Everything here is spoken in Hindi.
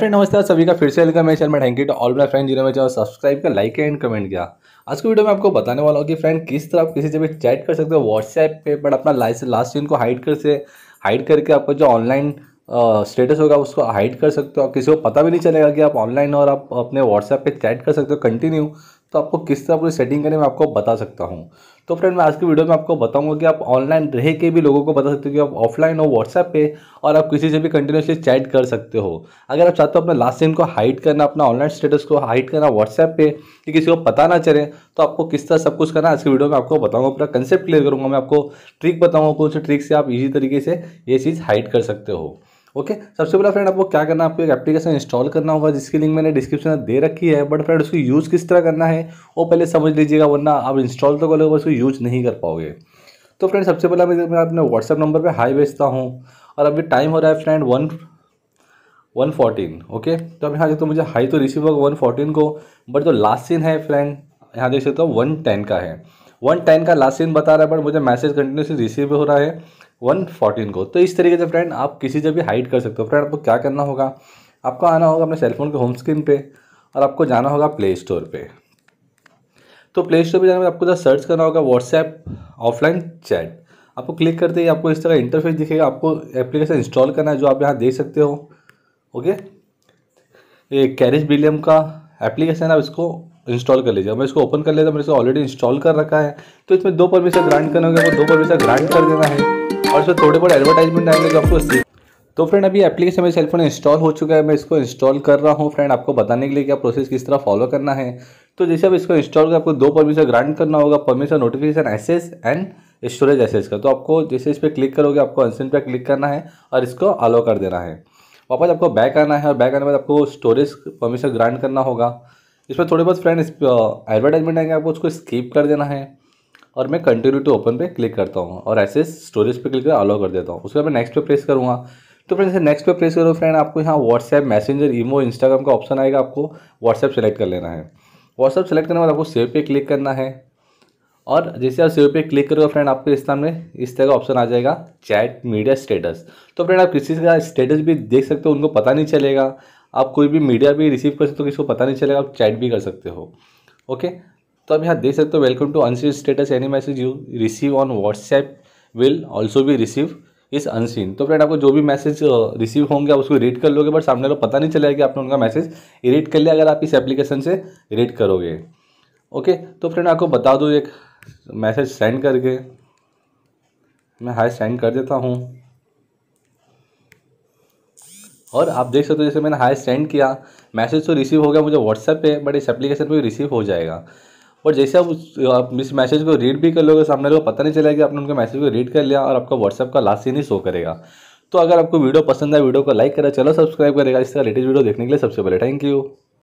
फ्रेंड नमस्कार सभी का फिर से वेलकम है thank you to all my friend जिन्होंने मेरे चैनल सब्सक्राइब किया लाइक एंड कमेंट किया आज के वीडियो में आपको बताने वाला हूँ कि फ्रेंड किस तरह आप किसी से भी चैट कर सकते हो व्हाट्सएप पे बट अपना लास्ट लास्ट सीन को हाइड कर से हाइड करके आपका जो ऑनलाइन स्टेटस होगा उसको हाइड कर सकते हो किसी को पता भी नहीं चलेगा कि आप ऑनलाइन और आप अपने व्हाट्सएप पर चैट कर सकते हो कंटिन्यू तो आपको किस तरह पूरी सेटिंग करें मैं आपको बता सकता हूँ तो फ्रेंड मैं आज की वीडियो में आपको बताऊंगा कि आप ऑनलाइन रह के भी लोगों को बता सकते हो कि आप ऑफलाइन हो व्हाट्सएप पे और आप किसी से भी कंटिन्यूसली चैट कर सकते हो अगर आप चाहते हो अपने लास्ट सीन को हाइड करना अपना ऑनलाइन स्टेटस को हाइड करना व्हाट्सएप पे कि किसी को पता ना चले तो आपको किस तरह सब कुछ करना आज की वीडियो में आपको बताऊँगा पूरा कंसेप्ट क्लियर करूँगा मैं आपको ट्रिक बताऊँगा कौन से ट्रिक से आप ईजी तरीके से ये चीज़ हाइड कर सकते हो ओके सबसे पहला फ्रेंड आपको क्या करना है आपको एक एप्लीकेशन इंस्टॉल करना होगा जिसकी लिंक मैंने डिस्क्रिप्शन में दे रखी है बट फ्रेंड उसको यूज़ किस तरह करना है वो पहले समझ लीजिएगा वरना आप इंस्टॉल तो कर उसको यूज़ नहीं कर पाओगे तो फ्रेंड सबसे पहला मैं अपने व्हाट्सअप नंबर पर हाई भेजता हूँ और अभी टाइम हो रहा है friend one one fourteen okay तो अब यहाँ देखते तो मुझे हाई तो रिसीव होगा वन फोर्टीन को बट जो लास्ट सीन है फ्रेंड यहाँ देख सकते हो वन टेन का है वन टेन का लास्ट सीन बता रहा है बट मुझे मैसेज कंटिन्यूसली रिसीव हो रहा है वन को तो इस तरीके से फ्रेंड आप किसी से भी हाइड कर सकते हो फ्रेंड आपको क्या करना होगा आपको आना होगा अपने सेलफोन के होम स्क्रीन पे और आपको जाना होगा प्ले स्टोर पे तो प्ले स्टोर पे जाने में आपको जरा सर्च करना होगा व्हाट्सएप ऑफलाइन चैट आपको क्लिक करते ही आपको इस तरह इंटरफेस दिखेगा आपको एप्लीकेशन इंस्टॉल करना है जो आप यहाँ देख सकते हो ओके ये कैरिज बिलियम का एप्लीकेशन है आप इसको इंस्टॉल कर लीजिए मैं इसको ओपन कर लेता हूँ मैंने इसको ऑलरेडी इंस्टॉल कर रखा है तो इसमें दो परमिशन ग्रांट करना होगा आपको दो परमिशन ग्रांट कर देना है और इसमें थोड़े बहुत एडवर्टाइजमेंट आएंगे जो आपको तो फ्रेंड अभी एप्लीकेशन मेरे सेलफोन इंस्टॉल हो चुका है मैं इसको इंस्टॉल कर रहा हूँ फ्रेंड आपको बताने के लिए क्या प्रोसेस किस तरह फॉलो करना है तो जैसे अब इसको इंस्टॉल कर आपको दो परमिशन ग्रांट करना होगा permission notification access and storage access का तो आपको जैसे इस पर क्लिक करोगे आपको अनसिन पर क्लिक करना है और इसको अलो कर देना है वापस आपको बैक आना है और बैक आने के बाद आपको स्टोरेज परमिशन ग्रांट करना होगा इसमें थोड़े बहुत फ्रेंड एडवर्टाइजमेंट आएंगे आपको उसको स्किप कर देना है और मैं कंटिन्यू टू ओपन पे क्लिक करता हूँ और ऐसे स्टोरेज पे क्लिक कर अलाउ कर देता हूँ उसके बाद मैं नेक्स्ट पे प्रेस करूँगा तो फ्रेंड्स नेक्स्ट पे प्रेस करो फ्रेंड आपको यहाँ व्हाट्सएप मैसेंजर ईमो इंस्टाग्राम का ऑप्शन आएगा आपको व्हाट्सएप सेलेक्ट कर लेना है व्हाट्सएप सेलेक्ट करने के बाद आपको सेव पे क्लिक करना है और जैसे आप सेव पे क्लिक करोगे फ्रेंड आपके इस में इस तरह का ऑप्शन आ जाएगा चैट मीडिया स्टेटस तो फ्रेंड आप किसी का स्टेटस भी देख सकते हो उनको पता नहीं चलेगा आप कोई भी मीडिया भी रिसीव कर सकते हो किसी को पता नहीं चलेगा आप चैट भी कर सकते हो ओके तो आप यहाँ देख सकते हो welcome to unseen status any message you receive on WhatsApp will also भी रिसीव इस अनसीन तो फ्रेंड आपको जो भी मैसेज रिसीव होंगे आप उसको रीड कर लोगे बट सामने को पता नहीं चलेगा कि आपने उनका मैसेज रीड कर लिया अगर आप इस एप्लीकेशन से रीड करोगे ओके तो फ्रेंड आपको बता दो एक मैसेज सेंड करके मैं हाई सेंड कर देता हूँ और आप देख सकते हो जैसे मैंने हाई सेंड किया मैसेज तो रिसीव हो गया मुझे व्हाट्सएप पे बट इस एप्लीकेशन पे रिसीव हो जाएगा और जैसे आप उस आप इस मैसेज को रीड भी कर लोगे सामने लोग पता नहीं चलेगा कि आपने उनके मैसेज को रीड कर लिया और आपका व्हाट्सअप का लास्ट सीन ही शो करेगा तो अगर आपको वीडियो पसंद है वीडियो को लाइक करें चलो सब्सक्राइब करेगा इस तरह लेटेस्ट वीडियो देखने के लिए सबसे पहले थैंक यू